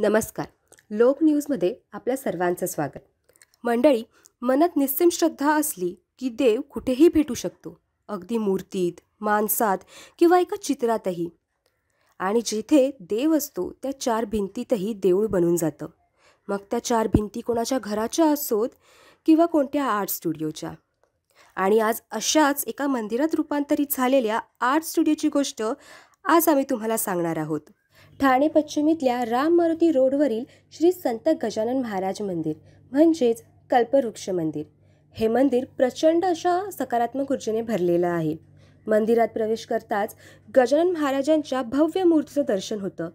नमस्कार लोक न्यूजमध्ये आपल्या सर्वांचं स्वागत मंडळी मनात निस्सिम श्रद्धा असली की देव कुठेही भेटू शकतो अगदी मूर्तीत माणसात किंवा एका चित्रातही आणि जिथे देव असतो त्या चार भिंतीतही देऊळ बनून जातं मग त्या चार भिंती कोणाच्या घराच्या असोत किंवा कोणत्या आर्ट स्टुडिओच्या आणि आज अशाच एका मंदिरात रूपांतरित झालेल्या आर्ट स्टुडिओची गोष्ट आज आम्ही तुम्हाला सांगणार आहोत ठाणे पश्चिमेतल्या राम मारुती रोडवरील श्री संत गजानन महाराज मंदिर म्हणजेच कल्पवृक्ष मंदिर हे मंदिर प्रचंड अशा सकारात्मक ऊर्जेने भरलेलं आहे मंदिरात प्रवेश करताच गजानन महाराजांच्या भव्य मूर्तीचं दर्शन होतं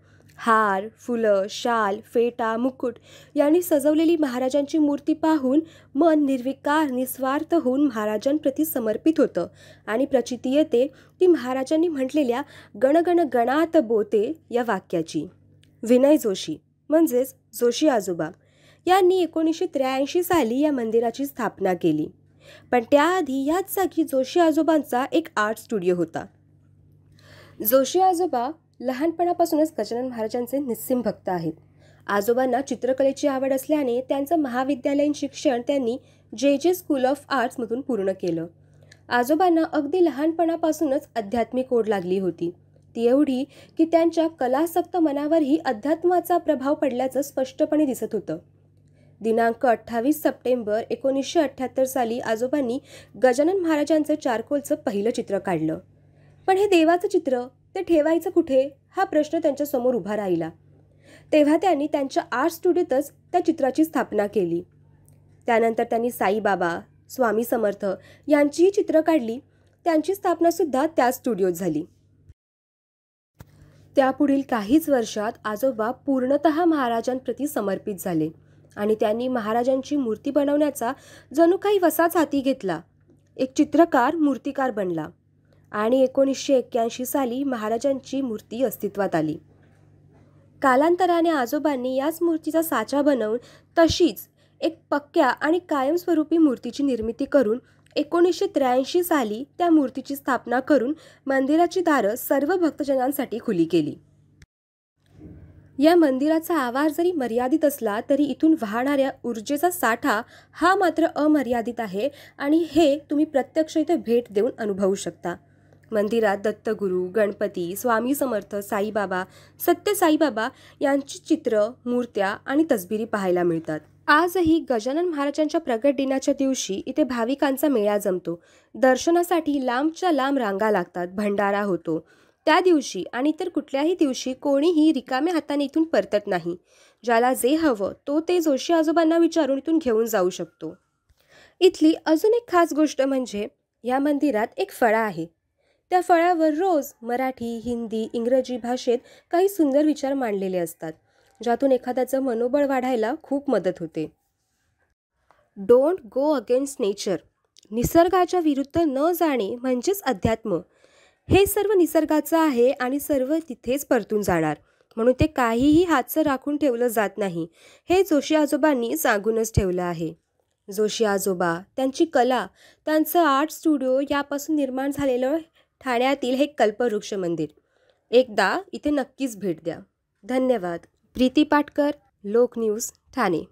हार फुलं शाल फेटा मुकुट यांनी सजवलेली महाराजांची मूर्ती पाहून मन निर्विकार निस्वार्थ होऊन महाराजांप्रती समर्पित होतं आणि प्रचिती येते ती महाराजांनी म्हटलेल्या गणगण गणात बोते या वाक्याची विनय जोशी म्हणजेच जोशी आजोबा यांनी एकोणीसशे त्र्याऐंशी साली या मंदिराची स्थापना केली पण त्याआधी याच जागी जोशी आजोबांचा एक आर्ट स्टुडिओ होता जोशी आजोबा लहानपणापासूनच गजानन महाराजांचे निस्सिम भक्त आहेत आजोबांना चित्रकलेची आवड असल्याने त्यांचं महाविद्यालयीन शिक्षण त्यांनी जे जे स्कूल ऑफ आर्ट्समधून पूर्ण केलं आजोबांना अगदी लहानपणापासूनच आध्यात्मिक ओढ लागली होती ती एवढी की त्यांच्या कलासक्त मनावरही अध्यात्माचा प्रभाव पडल्याचं स्पष्टपणे दिसत होतं दिनांक अठ्ठावीस सप्टेंबर एकोणीसशे अठ्ठ्याहत्तर साली आजोबांनी गजानन महाराजांचं चारकोलचं पहिलं चित्र काढलं पण हे देवाचं चित्र ते ठेवायचं कुठे हा प्रश्न त्यांच्यासमोर उभा राहिला तेव्हा त्यांनी त्यांच्या आर्ट स्टुडिओतच त्या चित्राची स्थापना केली त्यानंतर त्यांनी साईबाबा स्वामी समर्थ यांचीही चित्र काढली त्यांची स्थापनासुद्धा त्या स्टुडिओत झाली त्यापुढील काहीच वर्षात आजोबा पूर्णत महाराजांप्रती समर्पित झाले आणि त्यांनी महाराजांची मूर्ती बनवण्याचा जणू काही वसाच हाती घेतला एक चित्रकार मूर्तिकार बनला आणि एकोणीसशे एक्क्याऐंशी साली महाराजांची मूर्ती अस्तित्वात आली कालांतराने आजोबांनी याच मूर्तीचा साचा बनवून तशीच एक पक्क्या आणि कायमस्वरूपी मूर्तीची निर्मिती करून एकोणीसशे त्र्याऐंशी साली त्या मूर्तीची स्थापना करून मंदिराची दारं सर्व भक्तजनांसाठी खुली केली या मंदिराचा आवार जरी मर्यादित असला तरी इथून वाहणाऱ्या ऊर्जेचा साठा हा मात्र अमर्यादित आहे आणि हे तुम्ही प्रत्यक्ष इथे भेट देऊन अनुभवू शकता मंदिरात दत्तगुरू गणपती स्वामी समर्थ साईबाबा सत्य साईबाबा यांची चित्र मूर्त्या आणि तसबिरी पाहायला मिळतात आजही गजानन महाराजांच्या प्रगट दिनाच्या दिवशी इथे भाविकांचा मेळा जमतो दर्शनासाठी लांबच्या लांब रांगा लागतात भंडारा होतो त्या दिवशी आणि इतर कुठल्याही दिवशी कोणीही रिकाम्या हाताने इथून परतत नाही ज्याला जे हवं तो ते जोशी आजोबांना विचारून इथून घेऊन जाऊ शकतो इथली अजून एक खास गोष्ट म्हणजे या मंदिरात एक फळा आहे त्या फळ्यावर रोज मराठी हिंदी इंग्रजी भाषेत काही सुंदर विचार मांडलेले असतात ज्यातून एखाद्याचं मनोबळ वाढायला खूप मदत होते डोंट गो अगेन्स्ट नेचर निसर्गाच्या विरुद्ध न जाणे म्हणजेच अध्यात्म हे सर्व निसर्गाचं आहे आणि सर्व तिथेच परतून जाणार म्हणून ते काहीही हातचं राखून ठेवलं जात नाही हे जोशी आजोबांनी सांगूनच ठेवलं आहे जोशी आजोबा त्यांची कला त्यांचं आर्ट स्टुडिओ यापासून निर्माण झालेलं ठाण्यातील हे कल्पवृक्ष मंदिर एकदा इथे नक्कीच भेट द्या धन्यवाद प्रीती पाटकर लोक न्यूज ठाणे